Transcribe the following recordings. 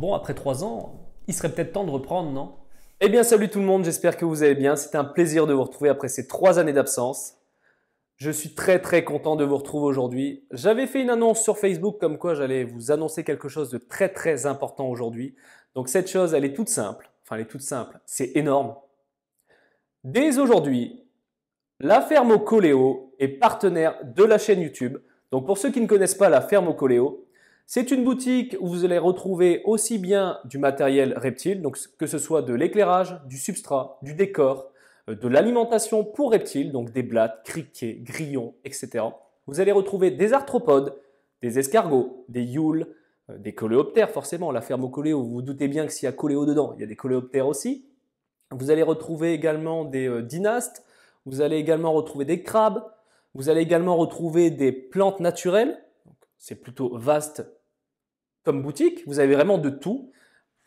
Bon, après trois ans, il serait peut-être temps de reprendre, non Eh bien, salut tout le monde, j'espère que vous allez bien. C'est un plaisir de vous retrouver après ces trois années d'absence. Je suis très très content de vous retrouver aujourd'hui. J'avais fait une annonce sur Facebook comme quoi j'allais vous annoncer quelque chose de très très important aujourd'hui. Donc cette chose, elle est toute simple. Enfin, elle est toute simple. C'est énorme. Dès aujourd'hui, la ferme au Coléo est partenaire de la chaîne YouTube. Donc pour ceux qui ne connaissent pas la ferme au Coléo, c'est une boutique où vous allez retrouver aussi bien du matériel reptile, donc que ce soit de l'éclairage, du substrat, du décor, euh, de l'alimentation pour reptiles, donc des blattes, criquets, grillons, etc. Vous allez retrouver des arthropodes, des escargots, des yules, euh, des coléoptères forcément, la ferme au coléo, vous vous doutez bien que s'il y a coléo dedans, il y a des coléoptères aussi. Vous allez retrouver également des euh, dynastes, vous allez également retrouver des crabes, vous allez également retrouver des plantes naturelles, c'est plutôt vaste comme boutique. Vous avez vraiment de tout.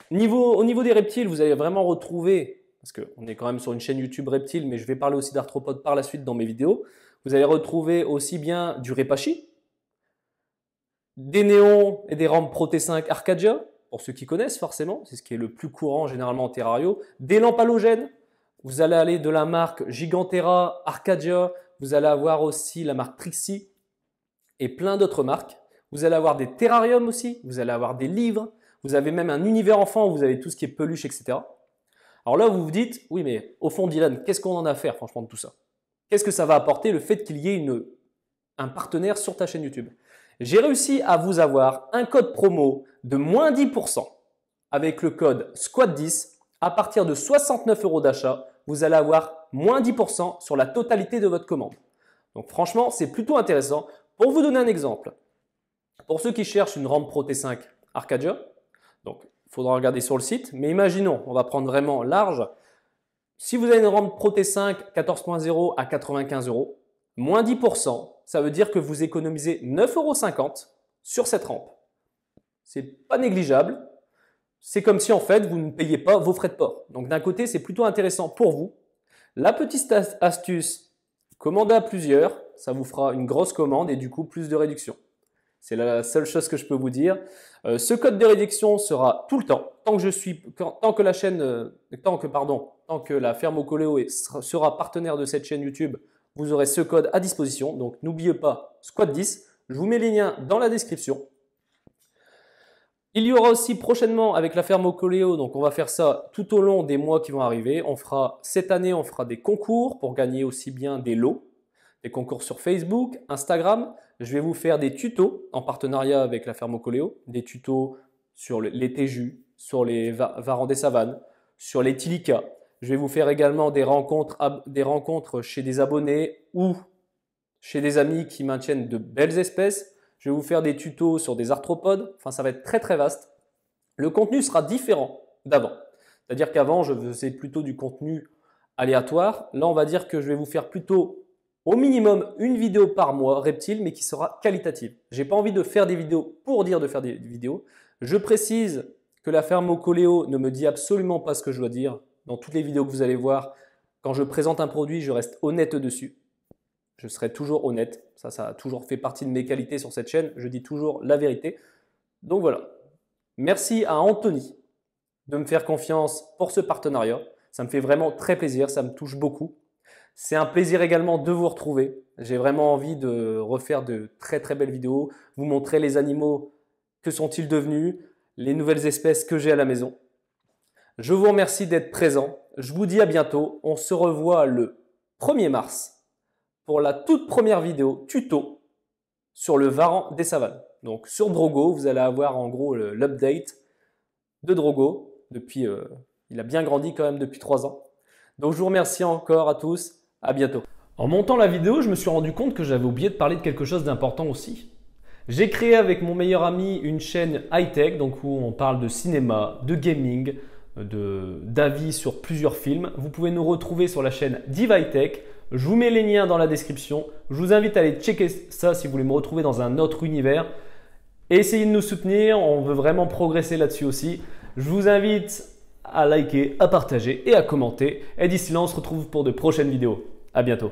Niveau, au niveau des reptiles, vous allez vraiment retrouver, parce qu'on est quand même sur une chaîne YouTube reptile, mais je vais parler aussi d'arthropodes par la suite dans mes vidéos. Vous allez retrouver aussi bien du Repachi, des néons et des rampes Proté 5 Arcadia, pour ceux qui connaissent forcément, c'est ce qui est le plus courant généralement en terrario, des lampalogènes. Vous allez aller de la marque Gigantera, Arcadia, vous allez avoir aussi la marque Trixie et plein d'autres marques. Vous allez avoir des terrariums aussi, vous allez avoir des livres, vous avez même un univers enfant où vous avez tout ce qui est peluche, etc. Alors là, vous vous dites, oui, mais au fond, Dylan, qu'est-ce qu'on en a à faire, franchement, de tout ça Qu'est-ce que ça va apporter le fait qu'il y ait une, un partenaire sur ta chaîne YouTube J'ai réussi à vous avoir un code promo de moins 10% avec le code squad 10 À partir de 69 euros d'achat, vous allez avoir moins 10% sur la totalité de votre commande. Donc franchement, c'est plutôt intéressant. Pour vous donner un exemple, pour ceux qui cherchent une rampe Pro T5 Arcadia, donc il faudra regarder sur le site, mais imaginons, on va prendre vraiment large. Si vous avez une rampe Pro T5 14.0 à 95 euros, moins 10%, ça veut dire que vous économisez 9,50 euros sur cette rampe. C'est pas négligeable. C'est comme si en fait vous ne payez pas vos frais de port. Donc d'un côté, c'est plutôt intéressant pour vous. La petite astuce, commandez à plusieurs, ça vous fera une grosse commande et du coup plus de réduction. C'est la seule chose que je peux vous dire. Euh, ce code de réduction sera tout le temps, tant que je suis, tant que la chaîne, euh, tant que pardon, tant que la ferme Ocoléo sera partenaire de cette chaîne YouTube, vous aurez ce code à disposition. Donc n'oubliez pas Squad 10. Je vous mets les liens dans la description. Il y aura aussi prochainement avec la ferme Ocoléo, donc on va faire ça tout au long des mois qui vont arriver. On fera cette année, on fera des concours pour gagner aussi bien des lots des concours sur Facebook, Instagram. Je vais vous faire des tutos en partenariat avec la ferme Coléo, des tutos sur les téjus, sur les varans des savanes, sur les tilicas. Je vais vous faire également des rencontres, des rencontres chez des abonnés ou chez des amis qui maintiennent de belles espèces. Je vais vous faire des tutos sur des arthropodes. Enfin, ça va être très très vaste. Le contenu sera différent d'avant. C'est-à-dire qu'avant, je faisais plutôt du contenu aléatoire. Là, on va dire que je vais vous faire plutôt au minimum une vidéo par mois, reptile, mais qui sera qualitative. J'ai pas envie de faire des vidéos pour dire de faire des vidéos. Je précise que la ferme au ne me dit absolument pas ce que je dois dire. Dans toutes les vidéos que vous allez voir, quand je présente un produit, je reste honnête dessus. Je serai toujours honnête. Ça, ça a toujours fait partie de mes qualités sur cette chaîne. Je dis toujours la vérité. Donc voilà. Merci à Anthony de me faire confiance pour ce partenariat. Ça me fait vraiment très plaisir, ça me touche beaucoup. C'est un plaisir également de vous retrouver. J'ai vraiment envie de refaire de très très belles vidéos, vous montrer les animaux, que sont-ils devenus, les nouvelles espèces que j'ai à la maison. Je vous remercie d'être présent. Je vous dis à bientôt. On se revoit le 1er mars pour la toute première vidéo tuto sur le varan des savanes. Donc sur Drogo, vous allez avoir en gros l'update de Drogo depuis euh, il a bien grandi quand même depuis 3 ans. Donc je vous remercie encore à tous. À bientôt. En montant la vidéo, je me suis rendu compte que j'avais oublié de parler de quelque chose d'important aussi. J'ai créé avec mon meilleur ami une chaîne high-tech, donc où on parle de cinéma, de gaming, d'avis sur plusieurs films. Vous pouvez nous retrouver sur la chaîne tech Je vous mets les liens dans la description. Je vous invite à aller checker ça si vous voulez me retrouver dans un autre univers. essayez de nous soutenir, on veut vraiment progresser là-dessus aussi. Je vous invite à liker, à partager et à commenter. Et d'ici là, on se retrouve pour de prochaines vidéos. À bientôt.